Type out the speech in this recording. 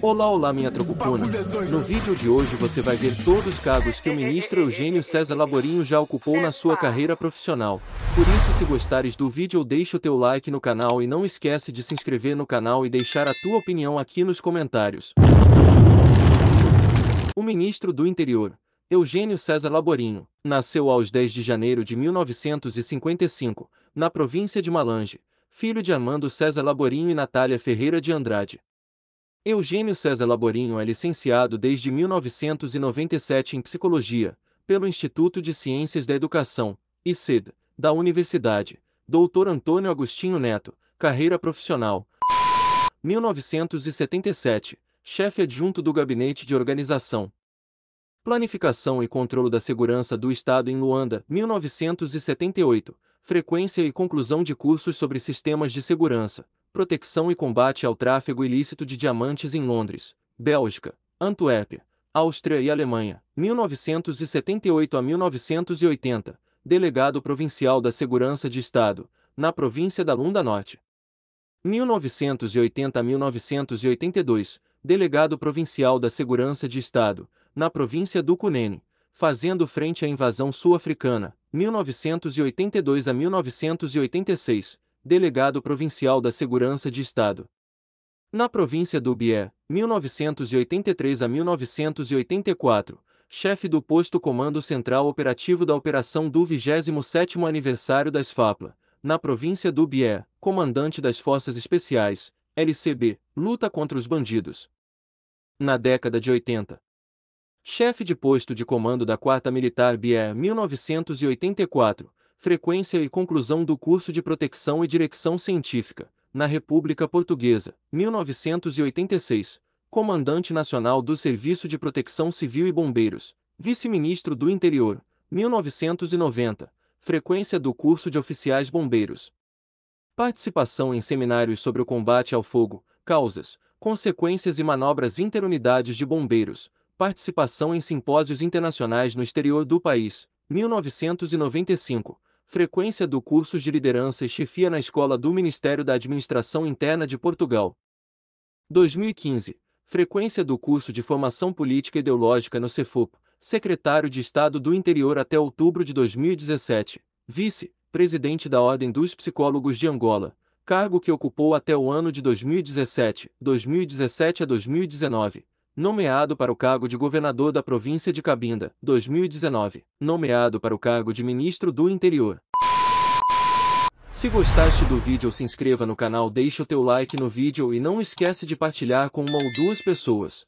Olá, olá, minha trocupona. No vídeo de hoje você vai ver todos os cargos que o ministro Eugênio César Laborinho já ocupou na sua carreira profissional. Por isso, se gostares do vídeo, deixa o teu like no canal e não esquece de se inscrever no canal e deixar a tua opinião aqui nos comentários. O ministro do Interior, Eugênio César Laborinho, nasceu aos 10 de janeiro de 1955, na província de Malange, filho de Armando César Laborinho e Natália Ferreira de Andrade. Eugênio César Laborinho é licenciado desde 1997 em Psicologia, pelo Instituto de Ciências da Educação, ICED, da Universidade, Dr. Antônio Agostinho Neto, carreira profissional. 1977, chefe adjunto do Gabinete de Organização, Planificação e Controlo da Segurança do Estado em Luanda, 1978, Frequência e Conclusão de Cursos sobre Sistemas de Segurança, Proteção e Combate ao Tráfego Ilícito de Diamantes em Londres, Bélgica, Antuérpia, Áustria e Alemanha, 1978 a 1980, Delegado Provincial da Segurança de Estado, na província da Lunda Norte. 1980 a 1982, Delegado Provincial da Segurança de Estado, na província do Cunene, fazendo frente à invasão sul-africana, 1982 a 1986, delegado provincial da Segurança de Estado. Na província do Bié, 1983 a 1984, chefe do posto Comando Central Operativo da Operação do 27º Aniversário da SFAPLA, na província do Bié, comandante das Forças Especiais, LCB, luta contra os bandidos. Na década de 80. Chefe de posto de comando da 4 Militar Bié 1984, frequência e conclusão do curso de Proteção e Direção Científica, na República Portuguesa, 1986, Comandante Nacional do Serviço de Proteção Civil e Bombeiros, Vice-Ministro do Interior, 1990, frequência do curso de oficiais bombeiros. Participação em seminários sobre o combate ao fogo, causas, consequências e manobras interunidades de bombeiros. Participação em simpósios internacionais no exterior do país, 1995, frequência do curso de liderança e chefia na Escola do Ministério da Administração Interna de Portugal. 2015. Frequência do curso de Formação Política Ideológica no CEFOP, Secretário de Estado do Interior até outubro de 2017. Vice, Presidente da Ordem dos Psicólogos de Angola, cargo que ocupou até o ano de 2017, 2017 a 2019 nomeado para o cargo de governador da província de Cabinda, 2019, nomeado para o cargo de ministro do Interior. Se gostaste do vídeo se inscreva no canal deixe o teu like no vídeo e não esquece de partilhar com uma ou duas pessoas.